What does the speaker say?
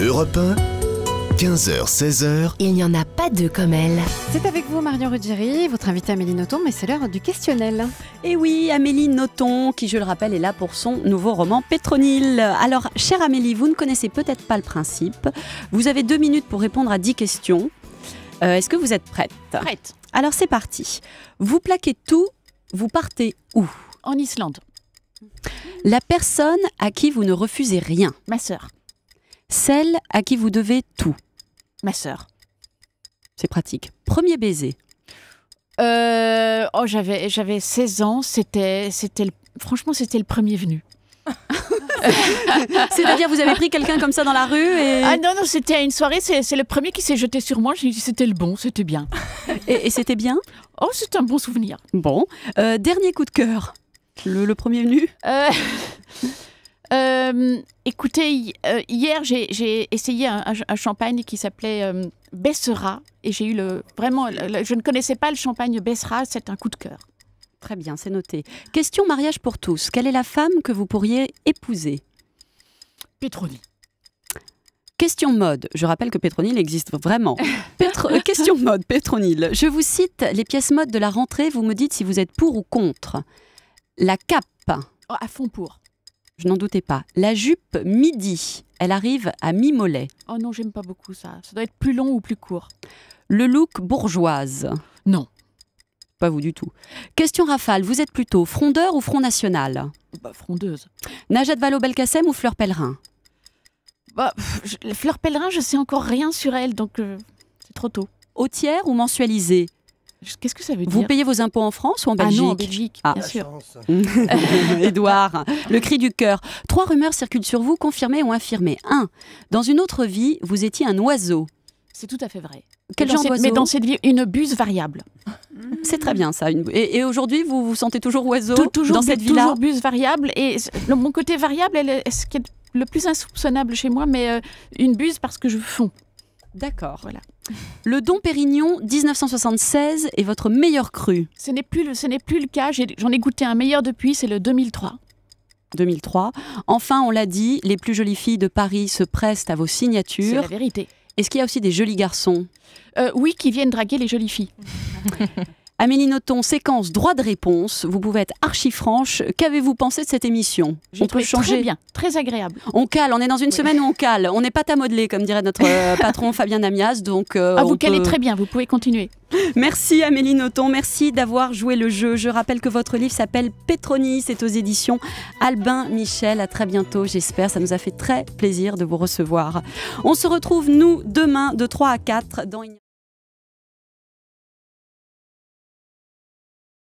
Europe 1, 15h, 16h. Il n'y en a pas deux comme elle. C'est avec vous, Marion Ruggieri, votre invitée Amélie Noton, mais c'est l'heure du questionnel. Et oui, Amélie Noton, qui, je le rappelle, est là pour son nouveau roman Pétronille. Alors, chère Amélie, vous ne connaissez peut-être pas le principe. Vous avez deux minutes pour répondre à dix questions. Euh, est-ce que vous êtes prête Prête. Alors, c'est parti. Vous plaquez tout, vous partez où En Islande. La personne à qui vous ne refusez rien. Ma sœur. Celle à qui vous devez tout. Ma sœur. C'est pratique. Premier baiser. Euh, oh, j'avais, j'avais 16 ans. C'était, c'était franchement, c'était le premier venu. C'est-à-dire, vous avez pris quelqu'un comme ça dans la rue Ah non, non, c'était à une soirée, c'est le premier qui s'est jeté sur moi. J'ai dit, c'était le bon, c'était bien. et, c'était bien Oh, c'est un bon souvenir. Bon. Euh, dernier coup de cœur. Le, premier venu euh, euh, écoutez, euh, hier, j'ai essayé un, champagne qui s'appelait euh, Bessera. Et j'ai eu le. Vraiment, je ne connaissais pas le champagne Bessera, c'est un coup de cœur. Très bien, c'est noté. Question mariage pour tous. Quelle est la femme que vous pourriez épouser Petronille. Question mode. Je rappelle que Petronille existe vraiment. Question mode, Petronille. Je vous cite les pièces mode de la rentrée. Vous me dites si vous êtes pour ou contre. La cape. Oh, à fond pour. Je n'en doutais pas. La jupe midi, elle arrive à mi-mollet. Oh non, j'aime pas beaucoup ça. Ça doit être plus long ou plus court. Le look bourgeoise. Non. Pas vous du tout. Question rafale, vous êtes plutôt frondeur ou front national bah, Frondeuse. Najat Vallaud-Belkacem ou Fleur pèlerin bah, Fleur je sais encore rien sur elle, donc euh, c'est trop tôt. Autière ou mensualisée Qu'est-ce que ça veut dire Vous payez vos impôts en France ou en Belgique Ah non, en Belgique, ah. bien sûr. Édouard, le cri du cœur. Trois rumeurs circulent sur vous, confirmées ou infirmées. Un, Dans une autre vie, vous étiez un oiseau. C'est tout à fait vrai. Quel genre d'oiseau Mais dans cette vie, une buse variable. C'est très bien ça. Et, aujourd'hui, vous vous sentez toujours oiseau toujours dans cette vie-là Toujours buse variable. Et mon côté variable, c'est est ce qui est le plus insoupçonnable chez moi, mais euh, une buse parce que je fonds. D'accord. Voilà. Le Don Pérignon 1976 est votre meilleur cru. Ce n'est plus, le, plus le cas. J'en ai, goûté un meilleur depuis, c'est le 2003. 2003. Enfin, on l'a dit, les plus jolies filles de Paris se pressent à vos signatures. C'est la vérité. Est-ce qu'il y a aussi des jolis garçons euh, Oui, qui viennent draguer les jolies filles. Amélie Noton, séquence droit de réponse. Vous pouvez être archi franche. Qu'avez-vous pensé de cette émission On peut changer. Très bien, très agréable. On cale. On est dans une semaine où on cale. On n'est pas tamodelé, comme dirait notre euh, patron Fabien Namias. Donc, euh, ah, vous très bien. Vous pouvez continuer. Merci Amélie Noton. merci d'avoir joué le jeu. Je rappelle que votre livre s'appelle Pétronis. c'est aux éditions Albin Michel. À très bientôt, j'espère. Ça nous a fait très plaisir de vous recevoir. On se retrouve, nous, demain de 3 à 4 dans